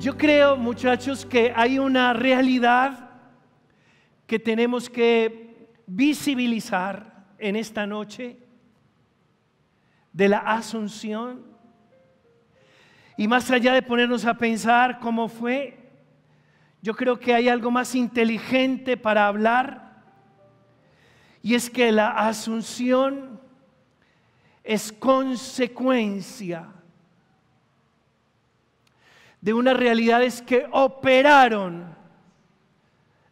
Yo creo, muchachos, que hay una realidad que tenemos que visibilizar en esta noche de la asunción. Y más allá de ponernos a pensar cómo fue, yo creo que hay algo más inteligente para hablar. Y es que la asunción es consecuencia de unas realidades que operaron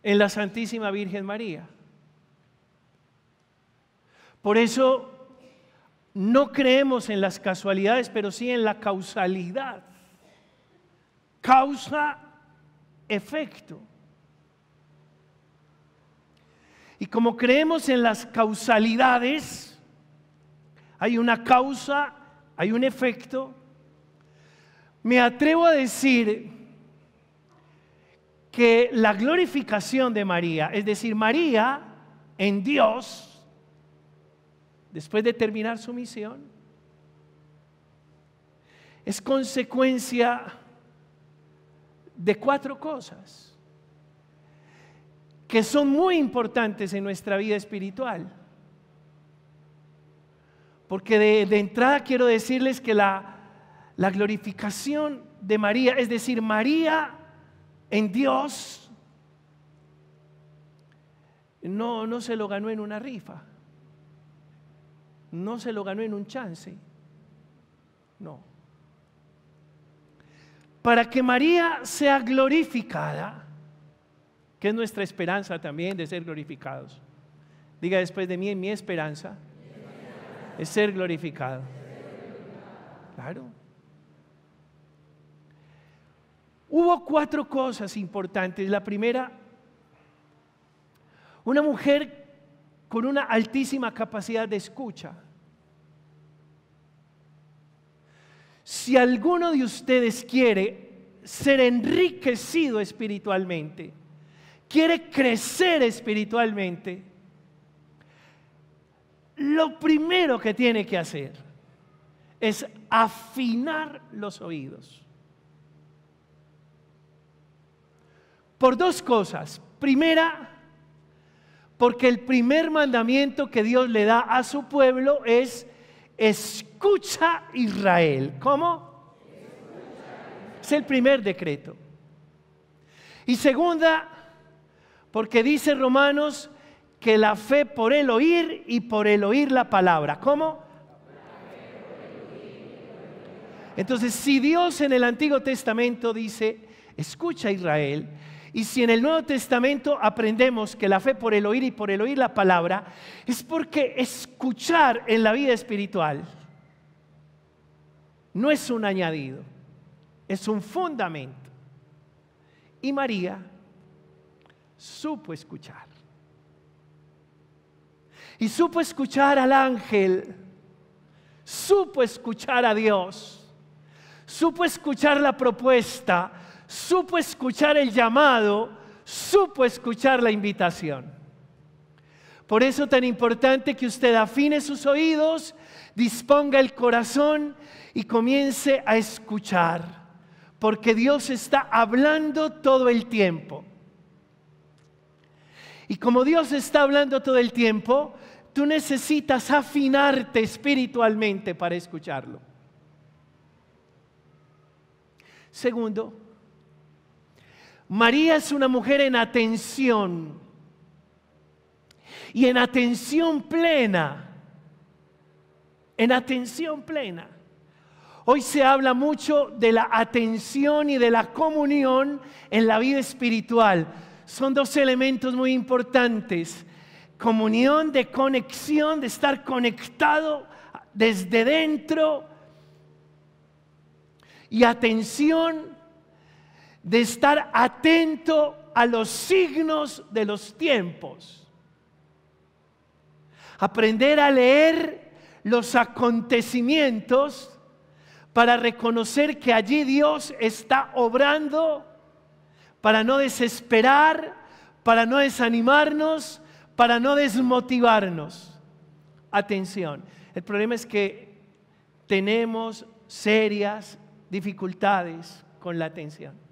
en la Santísima Virgen María. Por eso no creemos en las casualidades, pero sí en la causalidad. Causa, efecto. Y como creemos en las causalidades, hay una causa, hay un efecto, me atrevo a decir que la glorificación de María, es decir, María en Dios, después de terminar su misión, es consecuencia de cuatro cosas que son muy importantes en nuestra vida espiritual. Porque de, entrada quiero decirles que la la glorificación de María, es decir, María en Dios, no, no se lo ganó en una rifa, no se lo ganó en un chance, no. Para que María sea glorificada, que es nuestra esperanza también de ser glorificados. Diga después de mí, mi esperanza es ser glorificado. Claro. Hubo cuatro cosas importantes. La primera, una mujer con una altísima capacidad de escucha. Si alguno de ustedes quiere ser enriquecido espiritualmente, quiere crecer espiritualmente, lo primero que tiene que hacer es afinar los oídos. Por dos cosas. Primera, porque el primer mandamiento que Dios le da a su pueblo es, escucha Israel. ¿Cómo? Es el primer decreto. Y segunda, porque dice Romanos que la fe por el oír y por el oír la palabra. ¿Cómo? Entonces, si Dios en el Antiguo Testamento dice, escucha Israel, y si en el Nuevo Testamento aprendemos que la fe por el oír y por el oír la palabra, es porque escuchar en la vida espiritual no es un añadido, es un fundamento. Y María supo escuchar. Y supo escuchar al ángel, supo escuchar a Dios, supo escuchar la propuesta, supo escuchar el llamado, supo escuchar la invitación. Por eso tan importante que usted afine sus oídos, disponga el corazón y comience a escuchar, porque Dios está hablando todo el tiempo. Y como Dios está hablando todo el tiempo, tú necesitas afinarte espiritualmente para escucharlo. Segundo, María es una mujer en atención y en atención plena, en atención plena. Hoy se habla mucho de la atención y de la comunión en la vida espiritual. Son dos elementos muy importantes. Comunión de conexión, de estar conectado desde dentro. Y atención de estar atento a los signos de los tiempos. Aprender a leer los acontecimientos para reconocer que allí Dios está obrando, para no desesperar, para no desanimarnos, para no desmotivarnos. Atención, el problema es que tenemos serias dificultades con la atención.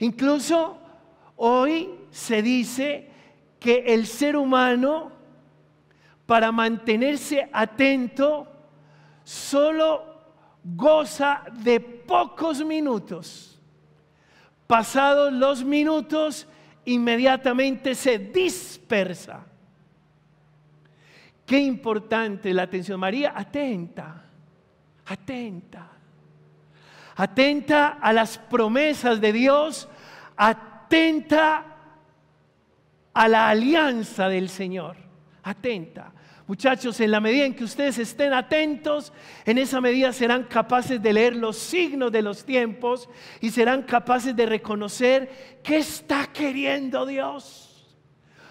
Incluso hoy se dice que el ser humano, para mantenerse atento, solo goza de pocos minutos. Pasados los minutos, inmediatamente se dispersa. Qué importante la atención. María, atenta, atenta atenta a las promesas de Dios, atenta a la alianza del Señor, atenta. Muchachos, en la medida en que ustedes estén atentos, en esa medida serán capaces de leer los signos de los tiempos y serán capaces de reconocer qué está queriendo Dios.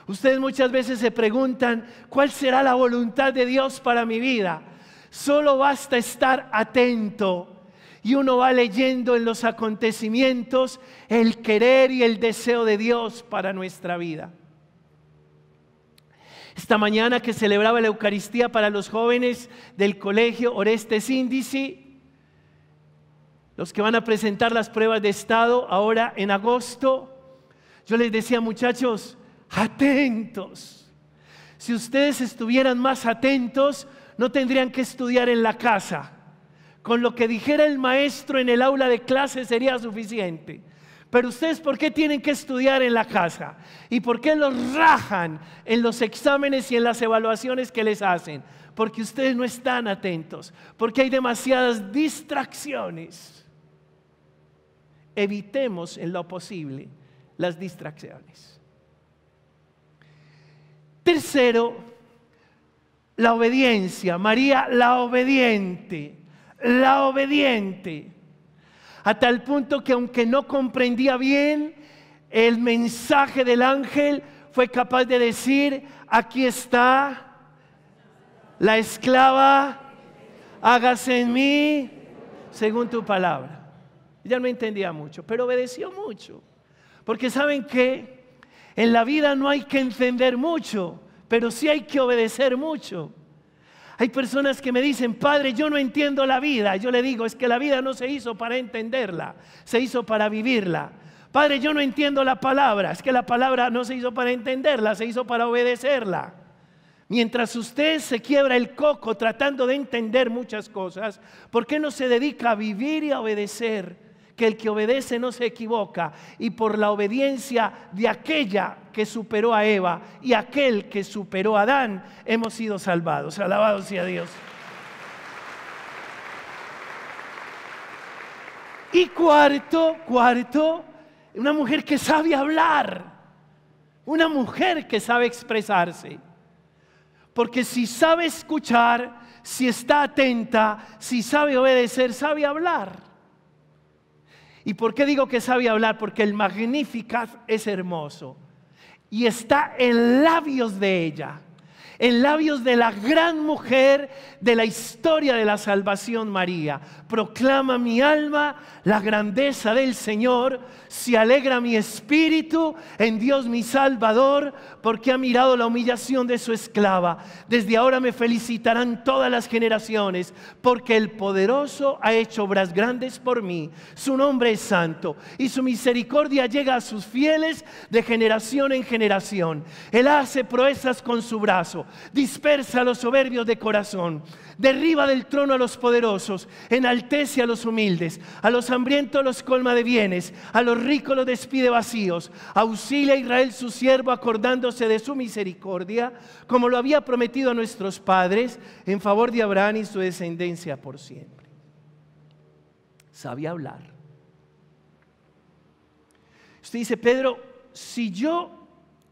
Ustedes muchas veces se preguntan, ¿cuál será la voluntad de Dios para mi vida? Solo basta estar atento y uno va leyendo en los acontecimientos el querer y el deseo de Dios para nuestra vida. Esta mañana que celebraba la Eucaristía para los jóvenes del colegio Orestes Índice, los que van a presentar las pruebas de estado ahora en agosto, yo les decía muchachos, atentos. Si ustedes estuvieran más atentos, no tendrían que estudiar en la casa con lo que dijera el maestro en el aula de clase sería suficiente. Pero ustedes, ¿por qué tienen que estudiar en la casa? ¿Y por qué los rajan en los exámenes y en las evaluaciones que les hacen? Porque ustedes no están atentos, porque hay demasiadas distracciones. Evitemos en lo posible las distracciones. Tercero, la obediencia. María la obediente la obediente, a tal punto que aunque no comprendía bien el mensaje del ángel, fue capaz de decir, aquí está la esclava, hágase en mí según tu palabra. Ya no entendía mucho, pero obedeció mucho. Porque saben que en la vida no hay que entender mucho, pero sí hay que obedecer mucho. Hay personas que me dicen, Padre, yo no entiendo la vida. Yo le digo, es que la vida no se hizo para entenderla, se hizo para vivirla. Padre, yo no entiendo la palabra. Es que la palabra no se hizo para entenderla, se hizo para obedecerla. Mientras usted se quiebra el coco tratando de entender muchas cosas, ¿por qué no se dedica a vivir y a obedecer? que el que obedece no se equivoca, y por la obediencia de aquella que superó a Eva y aquel que superó a Adán, hemos sido salvados. Alabado sea Dios. Y cuarto, cuarto, una mujer que sabe hablar, una mujer que sabe expresarse. Porque si sabe escuchar, si está atenta, si sabe obedecer, sabe hablar. ¿Y por qué digo que sabe hablar? Porque el magníficas es hermoso y está en labios de ella en labios de la gran mujer de la historia de la salvación, María. Proclama mi alma la grandeza del Señor, se alegra mi espíritu en Dios mi Salvador, porque ha mirado la humillación de su esclava. Desde ahora me felicitarán todas las generaciones, porque el poderoso ha hecho obras grandes por mí. Su nombre es santo y su misericordia llega a sus fieles de generación en generación. Él hace proezas con su brazo dispersa a los soberbios de corazón, derriba del trono a los poderosos, enaltece a los humildes, a los hambrientos los colma de bienes, a los ricos los despide vacíos, auxilia a Israel su siervo acordándose de su misericordia, como lo había prometido a nuestros padres, en favor de Abraham y su descendencia por siempre. Sabía hablar. Usted dice, Pedro, si yo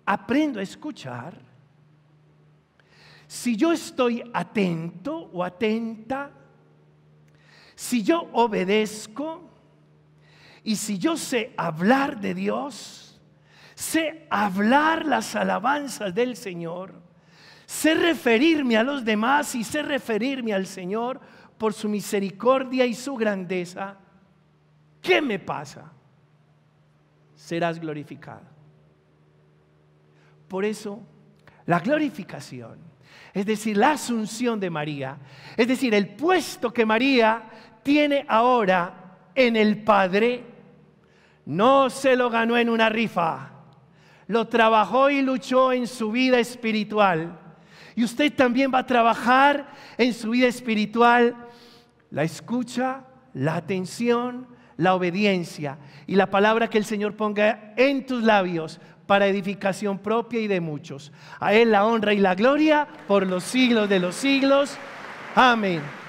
aprendo a escuchar, si yo estoy atento o atenta, si yo obedezco y si yo sé hablar de Dios, sé hablar las alabanzas del Señor, sé referirme a los demás y sé referirme al Señor por su misericordia y su grandeza, ¿qué me pasa? Serás glorificado. Por eso la glorificación, es decir, la asunción de María, es decir, el puesto que María tiene ahora en el Padre, no se lo ganó en una rifa, lo trabajó y luchó en su vida espiritual. Y usted también va a trabajar en su vida espiritual la escucha, la atención, la obediencia y la palabra que el Señor ponga en tus labios para edificación propia y de muchos. A Él la honra y la gloria por los siglos de los siglos. Amén.